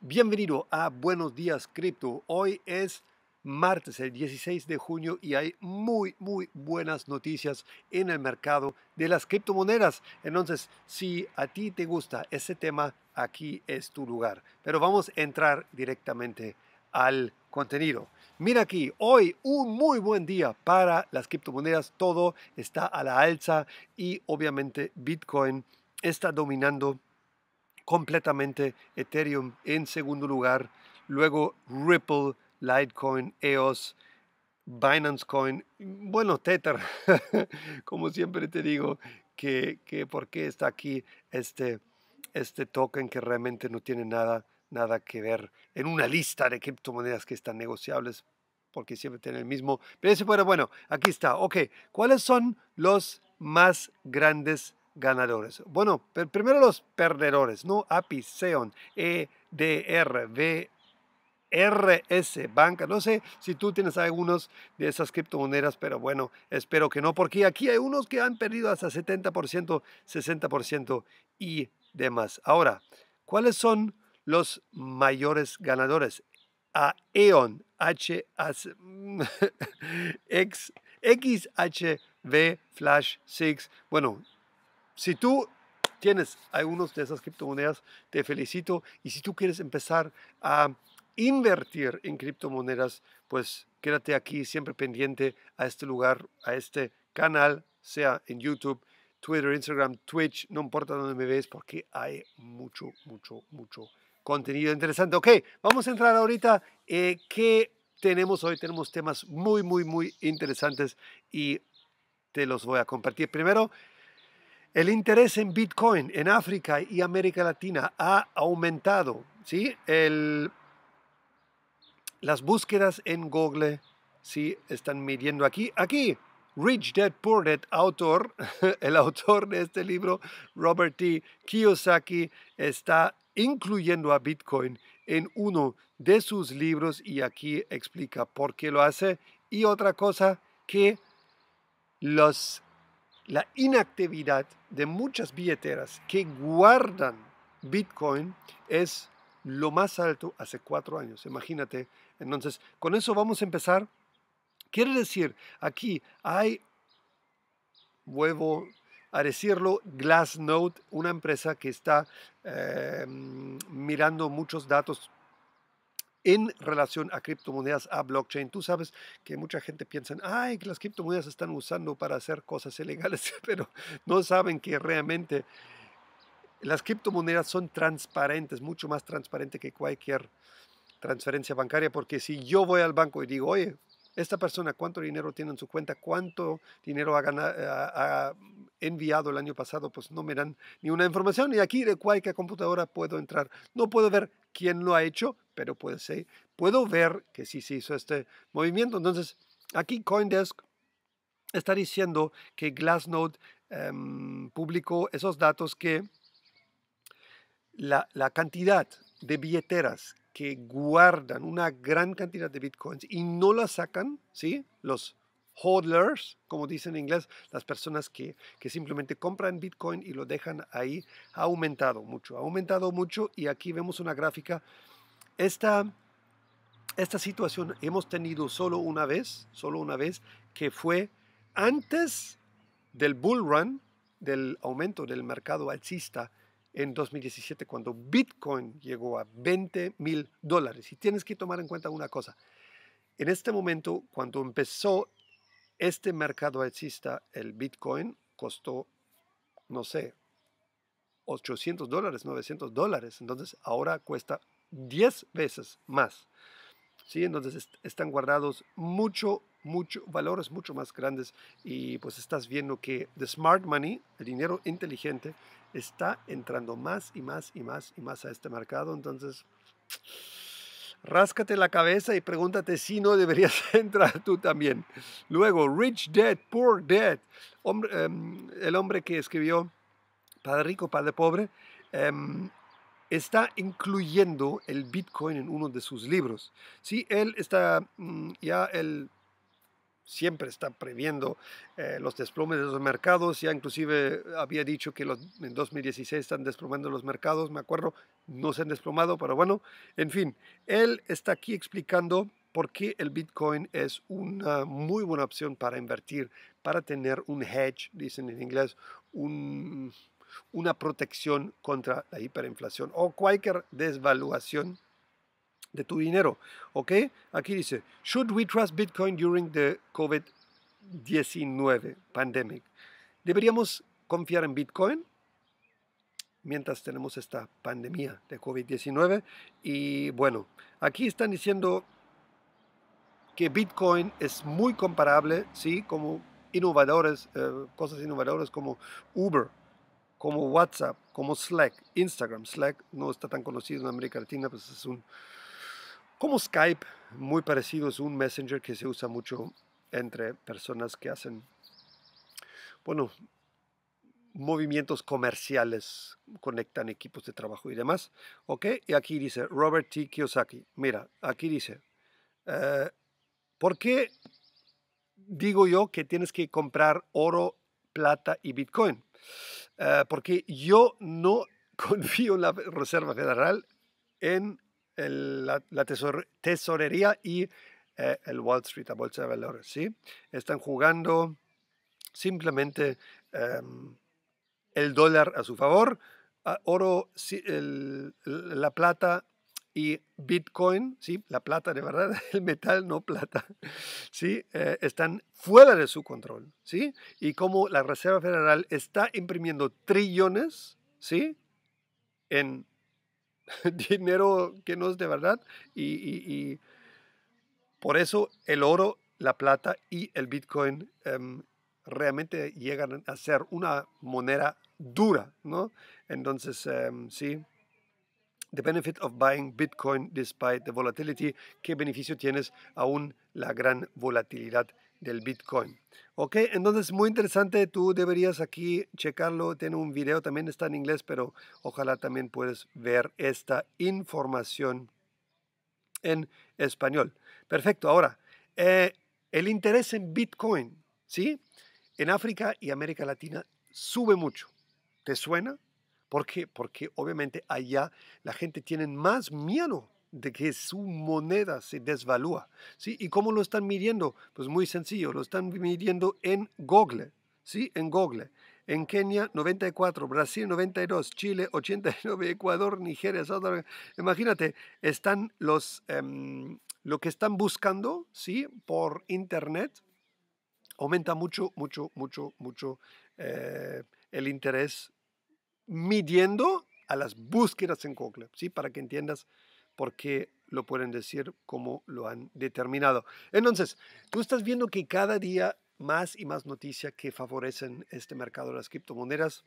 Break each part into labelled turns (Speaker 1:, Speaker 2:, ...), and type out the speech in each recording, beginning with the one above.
Speaker 1: Bienvenido a Buenos Días Cripto. Hoy es martes, el 16 de junio, y hay muy, muy buenas noticias en el mercado de las criptomonedas. Entonces, si a ti te gusta ese tema, aquí es tu lugar. Pero vamos a entrar directamente al contenido. Mira aquí, hoy un muy buen día para las criptomonedas. Todo está a la alza y obviamente Bitcoin está dominando completamente Ethereum en segundo lugar, luego Ripple, Litecoin, EOS, Binance Coin, bueno, Tether, como siempre te digo, que, que por qué está aquí este, este token que realmente no tiene nada, nada que ver en una lista de criptomonedas que están negociables, porque siempre tiene el mismo. Pero bueno, bueno, aquí está. Ok, ¿cuáles son los más grandes ganadores. Bueno, primero los perdedores, ¿no? API, SEON, EDR, V, RS Banca. No sé si tú tienes algunos de esas criptomonedas, pero bueno, espero que no, porque aquí hay unos que han perdido hasta 70%, 60% y demás. Ahora, ¿cuáles son los mayores ganadores? A E.ON, H, X, XHV, Flash 6, bueno, si tú tienes algunas de esas criptomonedas, te felicito. Y si tú quieres empezar a invertir en criptomonedas, pues quédate aquí siempre pendiente a este lugar, a este canal, sea en YouTube, Twitter, Instagram, Twitch, no importa dónde me ves, porque hay mucho, mucho, mucho contenido interesante. Ok, vamos a entrar ahorita. Eh, ¿Qué tenemos hoy? Tenemos temas muy, muy, muy interesantes y te los voy a compartir. Primero, el interés en Bitcoin en África y América Latina ha aumentado. ¿sí? las búsquedas en Google sí están midiendo aquí. Aquí, Rich Dead Poor Dead, autor, el autor de este libro, Robert T. Kiyosaki, está incluyendo a Bitcoin en uno de sus libros y aquí explica por qué lo hace. Y otra cosa que los la inactividad de muchas billeteras que guardan Bitcoin es lo más alto hace cuatro años, imagínate. Entonces, con eso vamos a empezar. Quiere decir, aquí hay, vuelvo a decirlo, Glassnode, una empresa que está eh, mirando muchos datos en relación a criptomonedas, a blockchain. Tú sabes que mucha gente piensa, ay, que las criptomonedas se están usando para hacer cosas ilegales, pero no saben que realmente las criptomonedas son transparentes, mucho más transparente que cualquier transferencia bancaria, porque si yo voy al banco y digo, oye, esta persona cuánto dinero tiene en su cuenta, cuánto dinero ha, ha, enviado el año pasado, pues no me dan ni una información. Y aquí de cualquier computadora puedo entrar. No puedo ver quién lo ha hecho, pero puedo ver que sí se hizo este movimiento. Entonces, aquí Coindesk está diciendo que Glassnode em, publicó esos datos que la, la cantidad de billeteras que guardan una gran cantidad de bitcoins y no la sacan, ¿sí? Los hodlers, como dicen en inglés, las personas que, simplemente compran Bitcoin y lo dejan ahí, ha aumentado mucho, ha aumentado mucho y aquí vemos una gráfica. Esta, esta situación hemos tenido solo una vez, solo una vez, que fue antes del bull run, del aumento del mercado alcista en 2017 cuando Bitcoin llegó a 20 mil dólares. Y tienes que tomar en cuenta una cosa. En este momento, cuando empezó este mercado alcista, el Bitcoin costó, no sé, 800 dólares, 900 dólares. Entonces ahora cuesta 10 veces más. ¿sí? Entonces están guardados mucho, mucho, valores mucho más grandes y pues estás viendo que the smart money, el dinero inteligente, está entrando más y más y más y más a este mercado. Entonces, ráscate la cabeza y pregúntate si no deberías entrar tú también. Luego, Rich Dead, Poor Dead, em, el hombre que escribió Padre Rico, Padre Pobre, em, está incluyendo el Bitcoin en uno de sus libros. Sí, él está, mm, ya él siempre está previendo eh, los desplomes de los mercados, ya inclusive había dicho que los, en 2016 están desplomando los mercados, me acuerdo, no se han desplomado, pero bueno, en fin, él está aquí explicando por qué el Bitcoin es una muy buena opción para invertir, para tener un hedge, dicen en inglés, un una protección contra la hiperinflación o cualquier desvaluación de tu dinero. ¿Ok? Aquí dice, ¿Should we trust Bitcoin during the COVID-19 pandemic? ¿Deberíamos confiar en Bitcoin mientras tenemos esta pandemia de COVID-19? Y bueno, aquí están diciendo que Bitcoin es muy comparable, ¿sí? Como innovadores, eh, cosas innovadoras como Uber, como WhatsApp, como Slack, Instagram. Slack no está tan conocido en América Latina, pues es un, como Skype, muy parecido, es un messenger que se usa mucho entre personas que hacen, bueno, movimientos comerciales, conectan equipos de trabajo y demás. ¿Ok? Y aquí dice Robert T. Kiyosaki. Mira, aquí dice, eh, ¿por qué digo yo que tienes que comprar oro, plata y bitcoin? Eh, porque yo no confío en la Reserva Federal, en la, tesorería y eh, el Wall Street, la bolsa de valores. ¿sí? Están jugando simplemente em, el dólar a su favor, oro, la plata y Bitcoin, ¿sí? la plata de verdad, el metal no plata, ¿sí? Eh, están fuera de su control. ¿sí? Y como la Reserva Federal está imprimiendo trillones ¿sí? en dinero que no es de verdad y, por eso el oro, la plata y el Bitcoin em, realmente llegan a ser una moneda dura. ¿no? Entonces, em, sí The benefit of buying Bitcoin despite the volatility. ¿Qué beneficio tienes aún la gran volatilidad del Bitcoin? Ok, entonces muy interesante. Tú deberías aquí checarlo. Tiene un video, también está en inglés, pero ojalá también puedes ver esta información en español. Perfecto. Ahora, eh, el interés en Bitcoin, ¿sí? En África y América Latina sube mucho. ¿Te suena? ¿Por qué? Porque obviamente allá la gente tiene más miedo de que su moneda se desvalúa. ¿sí? ¿Y cómo lo están midiendo? Pues muy sencillo, lo están midiendo en Google. ¿sí? En Google. En Kenia 94, Brasil 92, Chile 89, Ecuador, Nigeria, Imagínate, están los, em, lo que están buscando ¿sí? por Internet. Aumenta mucho, mucho, mucho, mucho eh, el interés midiendo a las búsquedas en Google, ¿sí? para que entiendas por qué lo pueden decir, como lo han determinado. Entonces, tú estás viendo que cada día más y más noticias que favorecen este mercado de las criptomonedas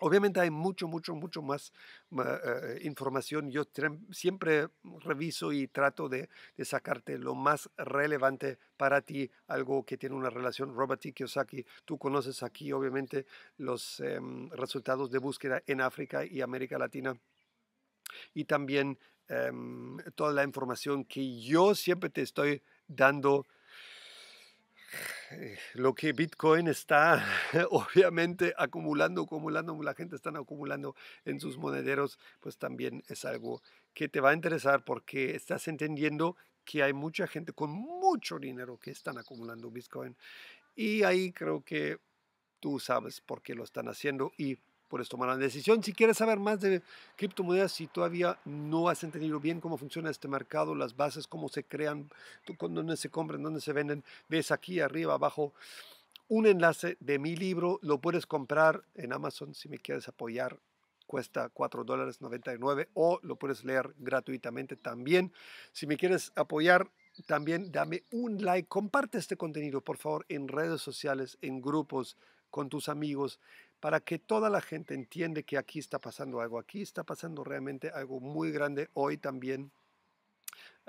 Speaker 1: Obviamente hay mucho, mucho, mucho más eh, eh, información. Yo siempre reviso y trato de, sacarte lo más relevante para ti, algo que tiene una relación. Robert T. Kiyosaki, tú conoces aquí obviamente los em, resultados de búsqueda en África y América Latina. Y también em, toda la información que yo siempre te estoy dando eh, lo que Bitcoin está obviamente acumulando, acumulando, la gente está acumulando en sus monederos, pues también es algo que te va a interesar porque estás entendiendo que hay mucha gente con mucho dinero que están acumulando Bitcoin. Y ahí creo que tú sabes por qué lo están haciendo y Puedes tomar la decisión. Si quieres saber más de criptomonedas, si todavía no has entendido bien cómo funciona este mercado, las bases, cómo se crean, dónde se compran, dónde se venden, ves aquí arriba, abajo, un enlace de mi libro. Lo puedes comprar en Amazon si me quieres apoyar. Cuesta $4.99 dólares o lo puedes leer gratuitamente también. Si me quieres apoyar, también dame un like, comparte este contenido, por favor, en redes sociales, en grupos, con tus amigos para que toda la gente entiende que aquí está pasando algo, aquí está pasando realmente algo muy grande hoy también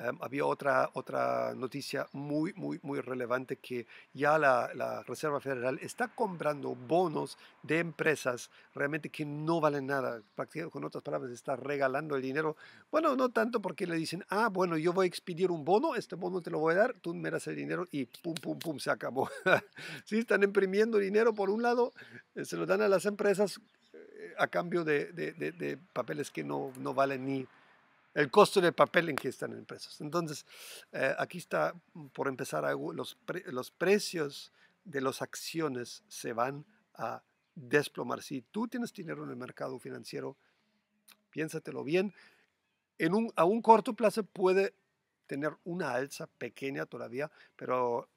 Speaker 1: Em, había otra, otra noticia muy, muy, muy relevante que ya la, la, Reserva Federal está comprando bonos de empresas realmente que no valen nada. Con otras palabras, está regalando el dinero. Bueno, no tanto porque le dicen, ah, bueno, yo voy a expedir un bono, este bono te lo voy a dar, tú me das el dinero y pum, pum, pum, se acabó. sí, están imprimiendo dinero por un lado, eh, se lo dan a las empresas eh, a cambio de, de, de papeles que no, no valen ni el costo del papel en que están empresas. Entonces, eh, aquí está, mm, por empezar, los, los precios de las acciones se van a desplomar. Si tú tienes dinero en el mercado financiero, piénsatelo bien, en un, a un corto plazo puede tener una alza pequeña todavía, pero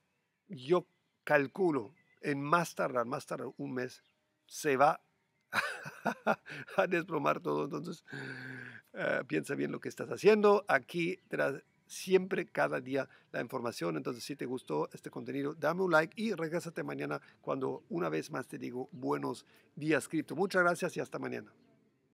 Speaker 1: yo calculo en más tardar, más tarde, un mes, se va a desplomar todo. Entonces, eh, piensa bien lo que estás haciendo. Aquí tras, siempre, cada día, la información. Entonces, si te gustó este contenido, dame un like y regresate mañana cuando una vez más te digo buenos días, cripto. Muchas gracias y hasta mañana.